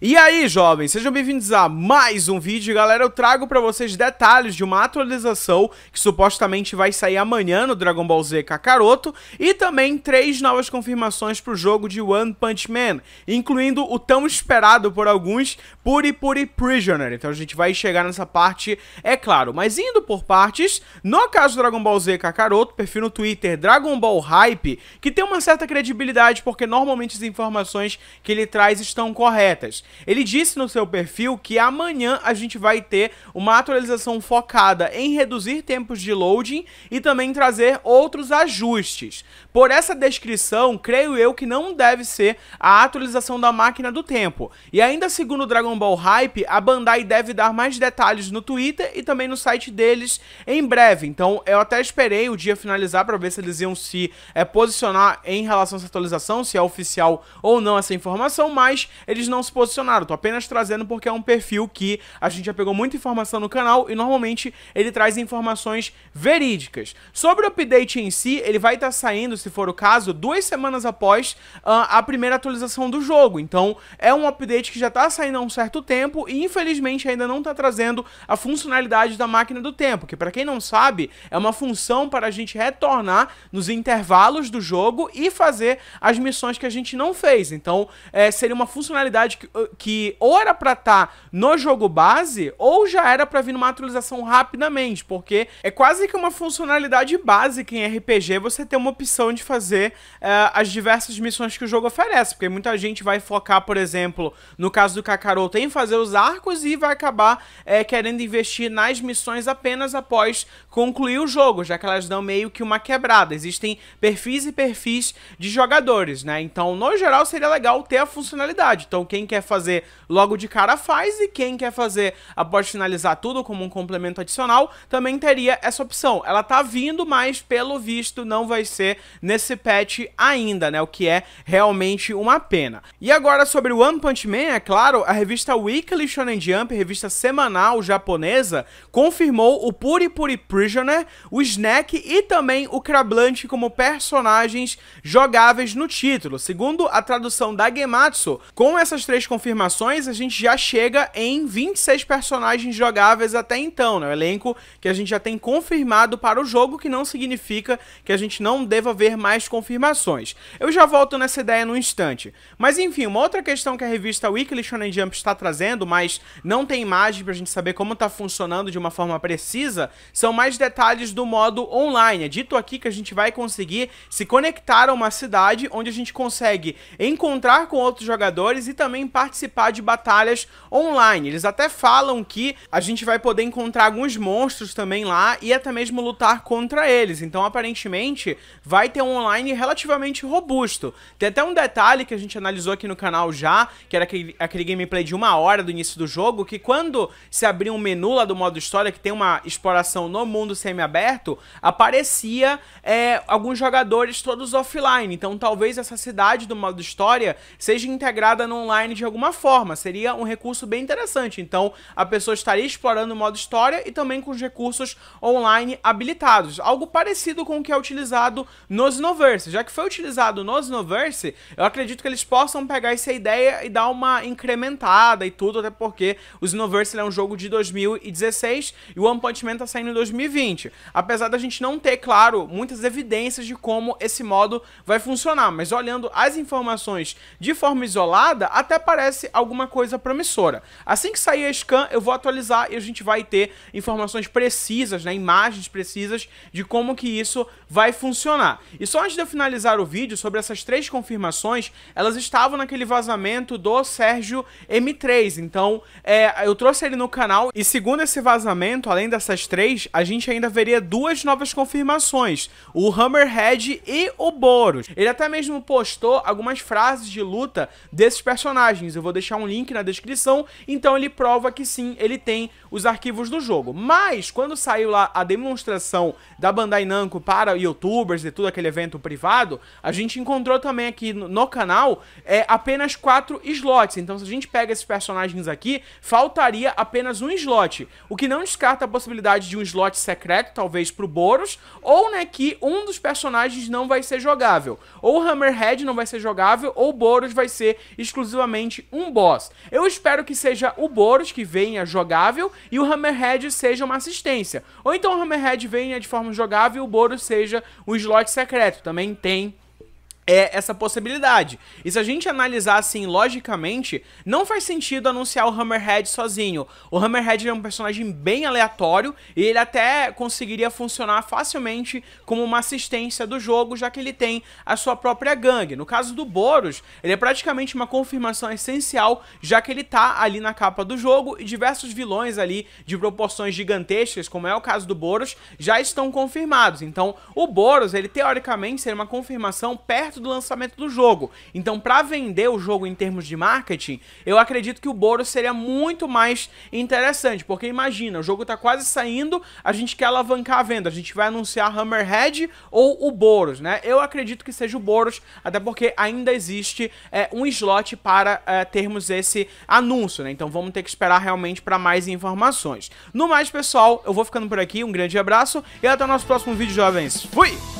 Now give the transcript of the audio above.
E aí, jovens, sejam bem-vindos a mais um vídeo. Galera, eu trago para vocês detalhes de uma atualização que supostamente vai sair amanhã no Dragon Ball Z Kakaroto e também três novas confirmações para o jogo de One Punch Man, incluindo o tão esperado por alguns Puri Puri Prisoner. Então a gente vai chegar nessa parte, é claro. Mas indo por partes, no caso do Dragon Ball Z Kakaroto, perfil no Twitter Dragon Ball Hype, que tem uma certa credibilidade porque normalmente as informações que ele traz estão corretas. Ele disse no seu perfil que amanhã a gente vai ter uma atualização focada em reduzir tempos de loading e também trazer outros ajustes. Por essa descrição, creio eu que não deve ser a atualização da máquina do tempo. E ainda segundo o Dragon Ball Hype, a Bandai deve dar mais detalhes no Twitter e também no site deles em breve. Então eu até esperei o dia finalizar para ver se eles iam se é, posicionar em relação a essa atualização, se é oficial ou não essa informação, mas eles não se posicionaram decepcionado, tô apenas trazendo porque é um perfil que a gente já pegou muita informação no canal e normalmente ele traz informações verídicas. Sobre o update em si, ele vai estar tá saindo, se for o caso, duas semanas após uh, a primeira atualização do jogo. Então, é um update que já está saindo há um certo tempo e infelizmente ainda não está trazendo a funcionalidade da máquina do tempo, que para quem não sabe, é uma função para a gente retornar nos intervalos do jogo e fazer as missões que a gente não fez. Então, é, seria uma funcionalidade que ah, que ou era pra estar tá no jogo base, ou já era pra vir numa atualização rapidamente, porque é quase que uma funcionalidade básica em RPG você ter uma opção de fazer uh, as diversas missões que o jogo oferece, porque muita gente vai focar, por exemplo, no caso do Kakaroto, em fazer os arcos e vai acabar eh, querendo investir nas missões apenas após concluir o jogo, já que elas dão meio que uma quebrada. Existem perfis e perfis de jogadores, né? Então, no geral, seria legal ter a funcionalidade. Então, quem quer fazer fazer logo de cara faz, e quem quer fazer após finalizar tudo como um complemento adicional também teria essa opção. Ela tá vindo, mas pelo visto não vai ser nesse patch ainda, né? O que é realmente uma pena. E agora sobre o One Punch Man, é claro, a revista Weekly Shonen Jump, revista semanal japonesa, confirmou o Puri Puri Prisoner, o Snack e também o Krablante como personagens jogáveis no título. Segundo a tradução da Gematsu, com essas três confirmações confirmações, a gente já chega em 26 personagens jogáveis até então, né? O elenco que a gente já tem confirmado para o jogo, que não significa que a gente não deva ver mais confirmações. Eu já volto nessa ideia num instante. Mas enfim, uma outra questão que a revista Weekly Shonen Jump está trazendo, mas não tem imagem para a gente saber como está funcionando de uma forma precisa, são mais detalhes do modo online. É dito aqui que a gente vai conseguir se conectar a uma cidade onde a gente consegue encontrar com outros jogadores e também participar participar de batalhas online. Eles até falam que a gente vai poder encontrar alguns monstros também lá e até mesmo lutar contra eles. Então, aparentemente, vai ter um online relativamente robusto. Tem até um detalhe que a gente analisou aqui no canal já, que era aquele, aquele gameplay de uma hora do início do jogo, que quando se abria um menu lá do modo história, que tem uma exploração no mundo semi aberto aparecia é, alguns jogadores todos offline. Então, talvez essa cidade do modo história seja integrada no online de alguma alguma forma. Seria um recurso bem interessante. Então, a pessoa estaria explorando o modo história e também com os recursos online habilitados. Algo parecido com o que é utilizado no Sinoverse. Já que foi utilizado no Sinoverse, eu acredito que eles possam pegar essa ideia e dar uma incrementada e tudo, até porque o Sinoverse é um jogo de 2016 e o One Punch Man tá saindo em 2020. Apesar da gente não ter, claro, muitas evidências de como esse modo vai funcionar, mas olhando as informações de forma isolada, até parece parece alguma coisa promissora. Assim que sair a scan, eu vou atualizar e a gente vai ter informações precisas, né, imagens precisas de como que isso vai funcionar. E só antes de eu finalizar o vídeo sobre essas três confirmações, elas estavam naquele vazamento do Sérgio M3. Então, é, eu trouxe ele no canal e segundo esse vazamento, além dessas três, a gente ainda veria duas novas confirmações, o Hammerhead e o Boros. Ele até mesmo postou algumas frases de luta desses personagens eu vou deixar um link na descrição, então ele prova que sim, ele tem os arquivos do jogo. Mas, quando saiu lá a demonstração da Bandai Namco para youtubers e tudo aquele evento privado, a gente encontrou também aqui no canal é, apenas quatro slots, então se a gente pega esses personagens aqui, faltaria apenas um slot, o que não descarta a possibilidade de um slot secreto, talvez pro Boros, ou né, que um dos personagens não vai ser jogável, ou Hammerhead não vai ser jogável, ou Boros vai ser exclusivamente um boss. Eu espero que seja o Boros que venha jogável e o Hammerhead seja uma assistência. Ou então o Hammerhead venha de forma jogável e o Boros seja o slot secreto. Também tem é, essa possibilidade. E se a gente analisar assim logicamente, não faz sentido anunciar o Hammerhead sozinho. O Hammerhead é um personagem bem aleatório e ele até conseguiria funcionar facilmente como uma assistência do jogo, já que ele tem a sua própria gangue. No caso do Boros, ele é praticamente uma confirmação essencial, já que ele tá ali na capa do jogo e diversos vilões ali de proporções gigantescas, como é o caso do Boros, já estão confirmados. Então, o Boros, ele teoricamente seria uma confirmação perto do lançamento do jogo. Então, para vender o jogo em termos de marketing, eu acredito que o Boros seria muito mais interessante, porque imagina, o jogo tá quase saindo, a gente quer alavancar a venda, a gente vai anunciar Hammerhead ou o Boros, né? Eu acredito que seja o Boros, até porque ainda existe é, um slot para é, termos esse anúncio, né? Então vamos ter que esperar realmente para mais informações. No mais, pessoal, eu vou ficando por aqui, um grande abraço e até o nosso próximo vídeo, jovens. Fui!